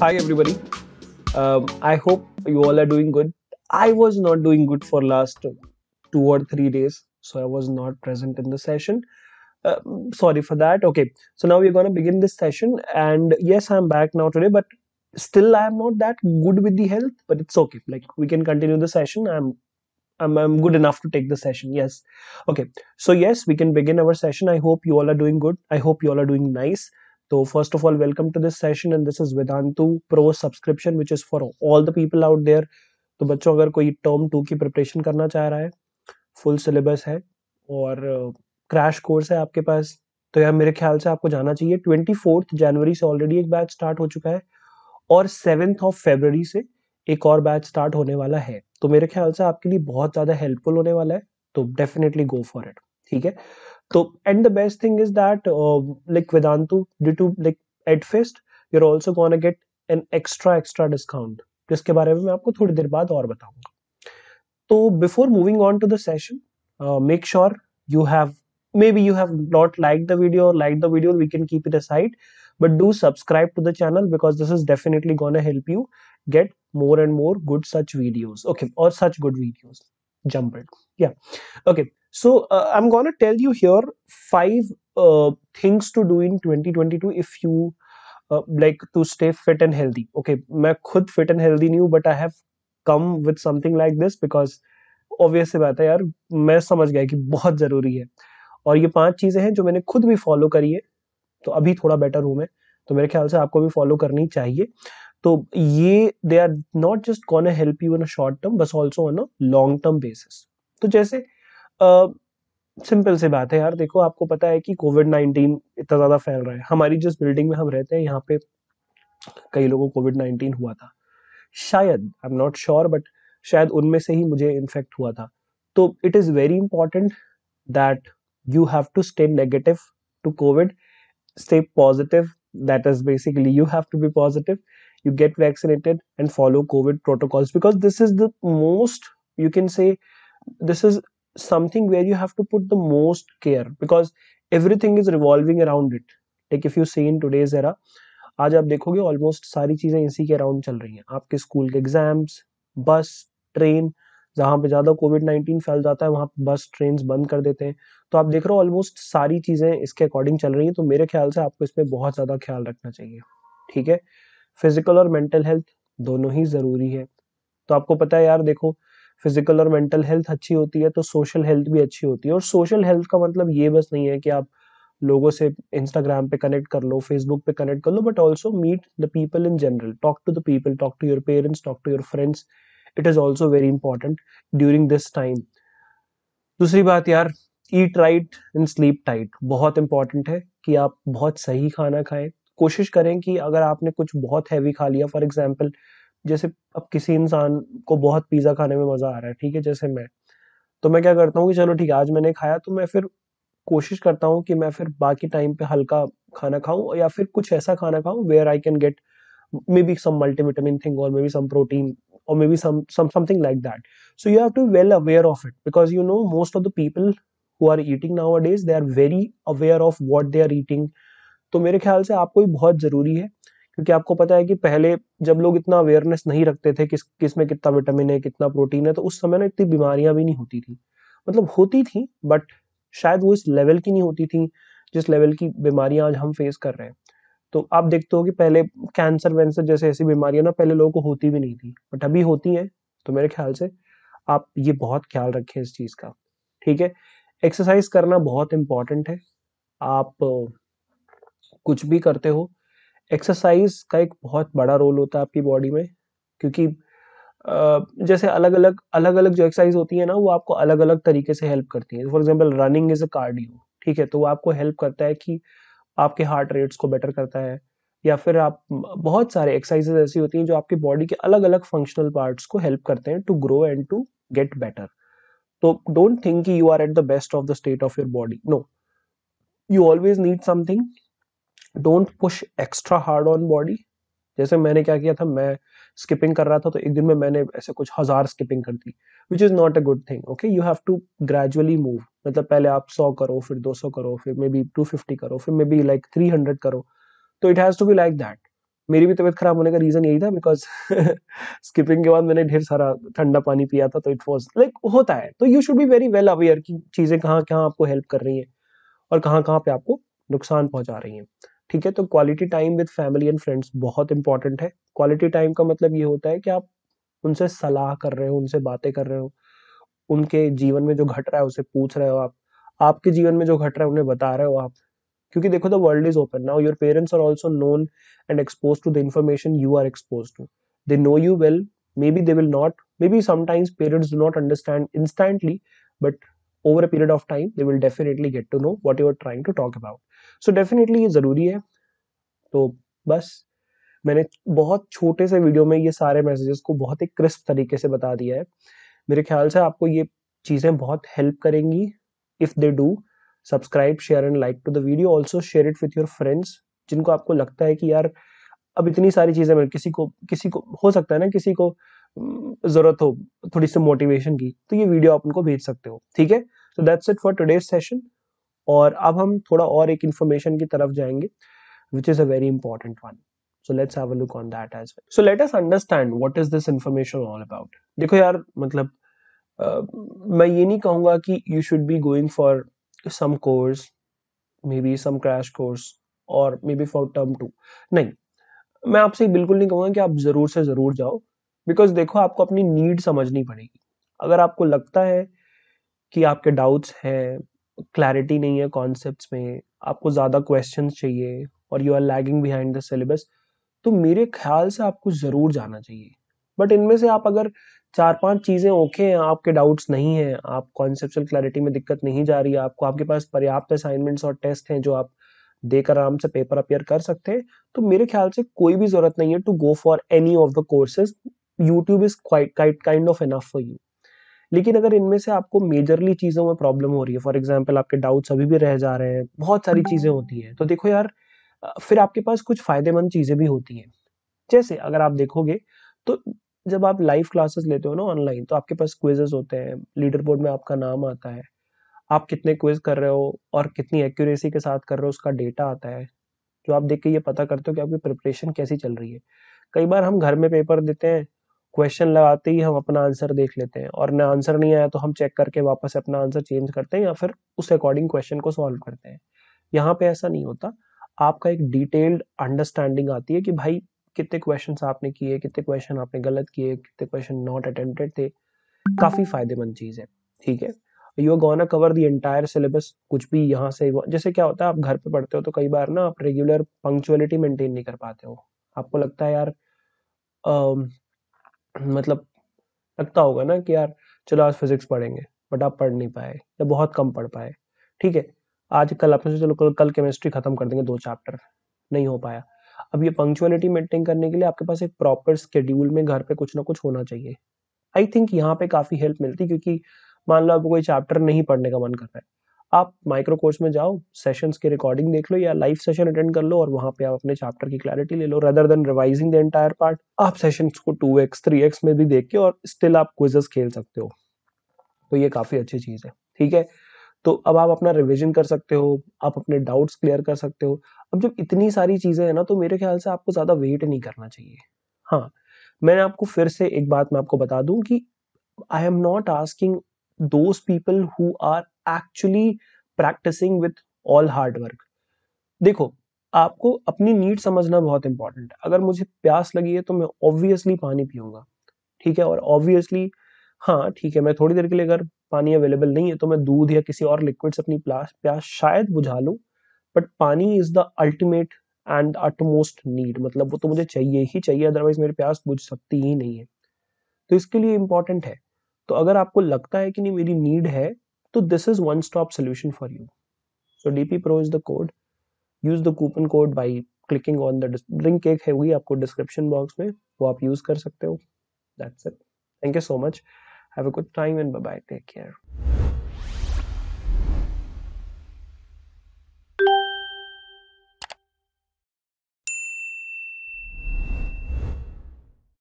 Hi, everybody. Um, I hope you all are doing good. I was not doing good for last two or three days, so I was not present in the session. Uh, sorry for that. Okay, so now we're gonna begin this session, and yes, I'm back now today, but still I am not that good with the health, but it's okay. Like we can continue the session. I'm I'm, I'm good enough to take the session. Yes. Okay. So yes, we can begin our session. I hope you all are doing good. I hope you all are doing nice. तो first of all welcome to this session and this is Vedantu pro subscription which is for all the people out there तो बच्चों अगर कोई term to की preparation करना चाह रहा है फुल सिलेबस है और क्रैश uh, कोर्स है आपके पास तो यार मेरे ख्याल से आपको जाना चाहिए ट्वेंटी फोर्थ जनवरी से ऑलरेडी एक बैच स्टार्ट हो चुका है और सेवेंथ ऑफ फेबररी से एक और बैच स्टार्ट होने वाला है तो मेरे ख्याल से आपके लिए बहुत ज़्यादा हेल्पफुल होने वाला है तो डेफिनेटली गो फॉर इट ठीक है So, and the best thing is that uh, like Vedantu, due to like Edfest, you're also gonna get an extra extra discount. जिसके बारे में मैं आपको थोड़ी देर बाद और बताऊंगा तो before moving on to the session make sure you have maybe you have not like the video like the video we can keep it aside but do subscribe to the channel because this is definitely going to help you get more and more good such videos okay or such good videos Jump it. yeah okay So uh, I'm going to tell you here five uh, things to do in 2022 if you uh, like to stay fit and healthy. Okay, मैं खुद fit and healthy नहीं हूँ but I have come with something like this because obvious बात है यार मैं समझ गया कि बहुत ज़रूरी है और ये पांच चीज़ें हैं जो मैंने खुद भी फॉलो करी है तो अभी थोड़ा बेटर हूँ मैं तो मेरे ख्याल से आपको भी फॉलो करनी चाहिए तो ये they are not just gonna help you in a short term but also on a long term basis तो जैसे सिंपल सी बात है यार देखो आपको पता है कि कोविड नाइन्टीन इतना ज़्यादा फैल रहा है हमारी जिस बिल्डिंग में हम रहते हैं यहाँ पे कई लोगों को कोविड नाइन्टीन हुआ था शायद I am not sure but शायद उनमें से ही मुझे इन्फेक्ट हुआ था तो it is very important that you have to stay negative to Covid stay positive that is basically you have to be positive you get vaccinated and follow Covid protocols because this is the most you can say this is something where you have to put the most care because everything is revolving around it like if you see in today's era आज आप देखोगे almost सारी चीजें इसी के around चल रही हैं आपके स्कूल के एग्जाम्स बस ट्रेन जहाँ पे ज़्यादा कोविड नाइनटीन फैल जाता है वहां बस ट्रेन बंद कर देते हैं तो आप देख रहे हो ऑलमोस्ट सारी चीज़ें इसके अकॉर्डिंग चल रही हैं तो मेरे ख्याल से आपको इसमें बहुत ज़्यादा ख्याल रखना चाहिए ठीक है फिजिकल और मेंटल हेल्थ दोनों ही ज़रूरी है तो आपको पता है यार देखो फिजिकल और मेंटल हेल्थ अच्छी होती है तो सोशल हेल्थ भी अच्छी होती है और सोशल हेल्थ का मतलब ये बस नहीं है कि आप लोगों से इंस्टाग्राम पे कनेक्ट कर लो फेसबुक पे कनेक्ट कर लो but also meet the people in general talk to the people talk to your parents talk to your friends it is also very important during this time दूसरी बात यार eat right and sleep tight बहुत important है कि आप बहुत सही खाना खाएं कोशिश करें कि अगर आपने कुछ बहुत हैवी खा लिया फॉर एग्जाम्पल जैसे अब किसी इंसान को बहुत पिज्जा खाने में मजा आ रहा है ठीक है जैसे मैं तो मैं क्या करता हूँ कि चलो ठीक है आज मैंने खाया तो मैं फिर कोशिश करता हूँ कि मैं फिर बाकी टाइम पे हल्का खाना खाऊं या फिर कुछ ऐसा खाना खाऊं where I can get maybe some multivitamin thing और मे बी सम प्रोटीन और maybe some something like that so you have to well aware of it because you know most of the people who are eating nowadays they are very aware of what they are eating तो मेरे ख्याल से आपको भी बहुत जरूरी है क्योंकि आपको पता है कि पहले जब लोग इतना अवेयरनेस नहीं रखते थे किस किस में कितना विटामिन है कितना प्रोटीन है तो उस समय ना इतनी बीमारियां भी नहीं होती थी मतलब होती थी बट शायद वो इस लेवल की नहीं होती थी जिस लेवल की बीमारियां आज हम फेस कर रहे हैं तो आप देखते हो कि पहले कैंसर वैंसर जैसे ऐसी बीमारियां ना पहले लोगों को होती भी नहीं थी बट अभी होती हैं तो मेरे ख्याल से आप ये बहुत ख्याल रखें इस चीज़ का ठीक है एक्सरसाइज करना बहुत इम्पॉर्टेंट है आप कुछ भी करते हो एक्सरसाइज का एक बहुत बड़ा रोल होता है आपकी बॉडी में क्योंकि जैसे अलग अलग अलग अलग जो एक्सरसाइज होती है ना वो आपको अलग अलग तरीके से हेल्प करती है for example running is a cardio ठीक है तो वो आपको हेल्प करता है कि आपके हार्ट रेट्स को बेटर करता है या फिर आप बहुत सारे एक्सरसाइजेज ऐसी होती हैं जो आपकी बॉडी के अलग अलग फंक्शनल पार्ट्स को हेल्प करते हैं to grow and to get better तो don't think you are at the best of the state of your body no you always need something don't push extra hard on body जैसे मैंने क्या किया था मैं skipping कर रहा था तो एक दिन में मैंने ऐसे कुछ हजार स्किपिंग कर दी which is not a good thing okay you have to gradually move मतलब पहले आप सौ करो फिर दो सौ करो फिर मे बी टू फिफ्टी करो फिर maybe like three hundred करो तो it has to be like that मेरी भी तबीयत खराब होने का रीज़न यही था बिकॉज स्किपिंग के बाद मैंने ढेर सारा ठंडा पानी पिया था तो इट वॉज लाइक होता है तो you should be very well aware की चीज़ें कहाँ कहाँ आपको हेल्प कर रही हैं और कहाँ कहाँ पे आपको नुकसान पहुंचा रही हैं ठीक है तो quality time with family and friends बहुत इंपॉर्टेंट है क्वालिटी टाइम का मतलब ये होता है कि आप उनसे सलाह कर रहे हो उनसे बातें कर रहे हो उनके जीवन में जो घट रहा है उसे पूछ रहे हो आप आपके जीवन में जो घट रहा है उन्हें बता रहे हो आप क्योंकि देखो the world is open now your parents are also known and expose to the information you are expose to they know you well maybe they will not maybe sometimes parents do not understand instantly but over a period of time they will definitely get to know what you are trying to talk about so definitely ये ज़रूरी है तो बस मैंने बहुत छोटे से video में ये सारे मैसेजेस को बहुत ही क्रिस्प तरीके से बता दिया है मेरे ख्याल से आपको ये चीज़ें बहुत हेल्प करेंगी if they do subscribe share and like to the video also share it with your friends जिनको आपको लगता है कि यार अब इतनी सारी चीज़ें मिल किसी को किसी को हो सकता है ना किसी को ज़रूरत हो थोड़ी सी मोटिवेशन की तो ये वीडियो आप उनको भेज सकते हो ठीक है so that's it for today's session और अब हम थोड़ा और एक इन्फॉर्मेशन की तरफ जाएंगे which is a very important one so let's have a look on that as well so let us understand what is this information all about देखो यार मतलब uh, मैं ये नहीं कहूंगा कि you should be going for some course maybe some crash course और maybe for term two नहीं मैं आपसे बिल्कुल नहीं कहूंगा कि आप ज़रूर से ज़रूर जाओ बिकॉज देखो आपको अपनी नीड समझनी पड़ेगी अगर आपको लगता है कि आपके डाउट्स हैं क्लैरिटी नहीं है कॉन्सेप्ट्स में आपको ज़्यादा क्वेश्चन चाहिए और you are lagging behind the syllabus तो मेरे ख्याल से आपको ज़रूर जाना चाहिए बट इनमें से आप अगर चार पांच चीज़ें ओके हैं आपके डाउट्स नहीं हैं आप कॉन्सेप्चुअल क्लैरिटी में दिक्कत नहीं जा रही है आपको आपके पास पर्याप्त असाइनमेंट्स और टेस्ट हैं जो आप देकर आराम से पेपर अपेयर कर सकते हैं तो मेरे ख्याल से कोई भी ज़रूरत नहीं है to go for any of the courses YouTube is kind of enough for you लेकिन अगर इनमें से आपको मेजरली चीज़ों में प्रॉब्लम हो रही है फॉर एग्जाम्पल आपके डाउट्स अभी भी रह जा रहे हैं बहुत सारी हाँ। चीज़ें होती हैं तो देखो यार फिर आपके पास कुछ फ़ायदेमंद चीज़ें भी होती हैं जैसे अगर आप देखोगे तो जब आप लाइव क्लासेस लेते हो ना ऑनलाइन तो आपके पास क्विजेस होते हैं लीडर बोर्ड में आपका नाम आता है आप कितने क्विज कर रहे हो और कितनी एक्यूरेसी के साथ कर रहे हो उसका डेटा आता है जो आप देख के ये पता करते हो कि आपकी प्रिपरेशन कैसी चल रही है कई बार हम घर में पेपर देते हैं क्वेश्चन लगाते ही हम अपना आंसर देख लेते हैं और ना आंसर नहीं आया तो हम चेक करके वापस अपना आंसर चेंज करते हैं या फिर उस अकॉर्डिंग क्वेश्चन को सॉल्व करते हैं यहाँ पे ऐसा नहीं होता आपका एक डिटेल्ड अंडरस्टैंडिंग आती है कि भाई कितने क्वेश्चन आपने किए कितने क्वेश्चन आपने गलत किए कितने क्वेश्चन नॉट अटेम्प्टेड थे काफ़ी फायदेमंद चीज़ है ठीक है you gonna cover the entire syllabus कुछ भी यहाँ से जैसे क्या होता है आप घर पे पढ़ते हो तो कई बार ना आप रेगुलर पंक्चुअलिटी मेंटेन नहीं कर पाते हो आपको लगता है यार मतलब लगता होगा ना कि यार चलो आज फिजिक्स पढ़ेंगे बट आप पढ़ नहीं पाए या बहुत कम पढ़ पाए ठीक है आज कल आपने सोचा चलो कल केमिस्ट्री खत्म कर देंगे दो चैप्टर नहीं हो पाया अब ये पंक्चुअलिटी मेंटेन करने के लिए आपके पास एक प्रॉपर स्केड्यूल में घर पे कुछ ना कुछ होना चाहिए आई थिंक यहाँ पे काफ़ी हेल्प मिलती क्योंकि मान लो आपको कोई चैप्टर नहीं पढ़ने का मन कर रहा है आप माइक्रो कोर्स में जाओ सेशंस की रिकॉर्डिंग देख लो या लाइव सेशन अटेंड कर लो और वहां पे आप अपने चैप्टर की क्लैरिटी ले लो rather than revising the entire part आप सेशंस को टू एक्स थ्री एक्स में भी देख के और स्टिल आप क्विजेस खेल सकते हो तो ये काफ़ी अच्छी चीज़ है ठीक है तो अब आप अपना रिविजन कर सकते हो आप अपने डाउट्स क्लियर कर सकते हो अब जब इतनी सारी चीज़ें हैं ना तो मेरे ख्याल से आपको ज़्यादा वेट नहीं करना चाहिए हाँ मैंने आपको फिर से एक बात मैं आपको बता दूं कि I am not asking those people who are actually practising with all hard work देखो आपको अपनी नीड समझना बहुत इंपॉर्टेंट है अगर मुझे प्यास लगी है तो मैं ऑब्वियसली पानी पीऊंगा ठीक है और ऑब्वियसली हाँ ठीक है मैं थोड़ी देर के लिए अगर पानी अवेलेबल नहीं है तो मैं दूध या किसी और लिक्विड से अपनी प्यास प्यास शायद बुझा लूँ but pani is the ultimate and utmost need मतलब वो तो मुझे चाहिए ही चाहिए अदरवाइज मेरी प्यास बुझ सकती ही नहीं है तो इसके लिए इम्पॉर्टेंट है तो अगर आपको लगता है कि नहीं मेरी नीड है तो this is one stop solution for you so D P pro is the code use the coupon code by clicking on the link एक है हुई आपको डिस्क्रिप्शन बॉक्स में वो आप यूज कर सकते हो that's it thank you so much have a good time and bye bye take care